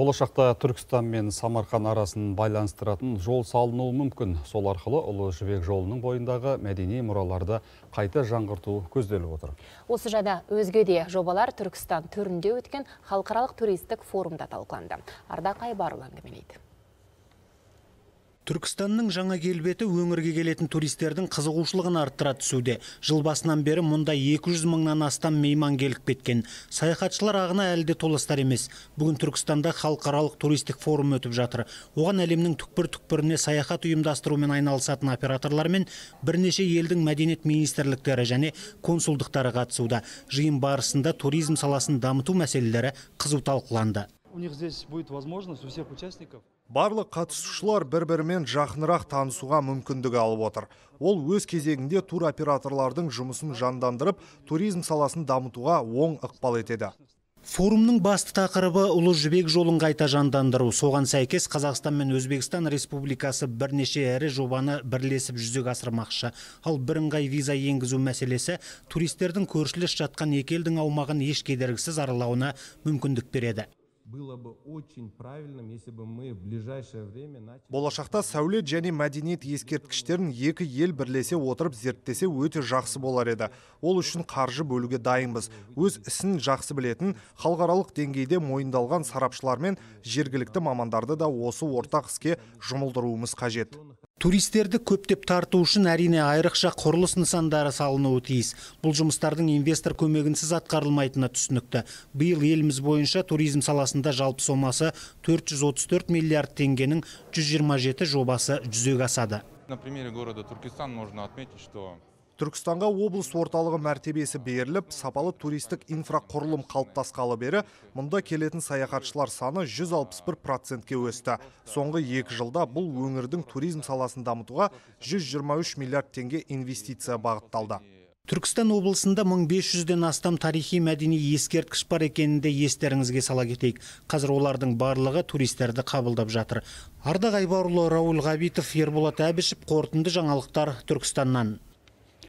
болашақта түркістан мен самарқан арасын байланыстыратын жол салынуы мүмкін сол арқылы ұлы жібек жолының бойындағы мәдени мұраларды қайта жаңғырту көзделіп отыр осы жайда өзге де жобалар түркістан төрінде өткен халықаралық туристік форумда талқыланды ардақ айбарұлы әңгімелейді түркістанның жаңа келбеті өңірге келетін туристердің қызығушылығын арттыра түсуде жыл басынан бері мұнда 200 мыңнан астам мейман келіп кеткен саяхатшылар ағыны әлде толастар емес бүгін түркістанда халықаралық туристік форум өтіп жатыр оған әлемнің түкпір түкпіріне саяхат ұйымдастырумен айналысатын операторлар мен бірнеше елдің мәдениет министрліктері және консулдықтары қатысуда жиын барысында туризм саласын дамыту мәселелері қызу талқыланды у них здесь будет возможность у всех участников барлық қатысушылар бір бірімен жақынырақ танысуға мүмкіндік алып отыр ол өз кезегінде туроператорлардың жұмысын жандандырып туризм саласын дамытуға оң ықпал етеді форумның басты тақырыбы ұлы жібек жолын қайта жандандыру соған сәйкес қазақстан мен өзбекстан республикасы бірнеше әрі жобаны бірлесіп жүзеге асырмақшы ал бірыңғай виза енгізу мәселесі туристердің көршілес жатқан екі аумағын еш кедергісіз аралауына мүмкіндік береді болашақта сәулет және мәдениет ескерткіштерін екі ел бірлесе отырып зерттесе өте жақсы болар еді ол үшін қаржы бөлуге дайынбыз өз ісін жақсы білетін халықаралық деңгейде мойындалған сарапшылар мен жергілікті мамандарды да осы ортақ іске жұмылдыруымыз қажет туристерді көптеп тарту үшін әрине айрықша құрылыс нысандары салынуы тиіс бұл жұмыстардың инвестор көмегінсіз атқарылмайтыны түсінікті биыл еліміз бойынша туризм саласында жалпы сомасы 434 миллиард теңгенің 127 жобасы жүзеге асады на города туркестан можно отметить что түркістанға облыс орталығы мәртебесі беріліп сапалы туристік инфрақұрылым қалыптасқалы бері мұнда келетін саяхатшылар саны 161 процентке өсті соңғы екі жылда бұл өңірдің туризм саласын дамытуға 123 миллиард теңге инвестиция бағытталды Түркістан облысында 1500-ден астам тарихи мәдени ескерткіш бар екенін де естеріңізге сала кетейік. Қазір олардың барлығы туристерді қабылдап жатыр. Ардақ Айбарұлы Раул Ғабитов, Ерболат Әбішев қорытынды жаңалықтар Түркістаннан.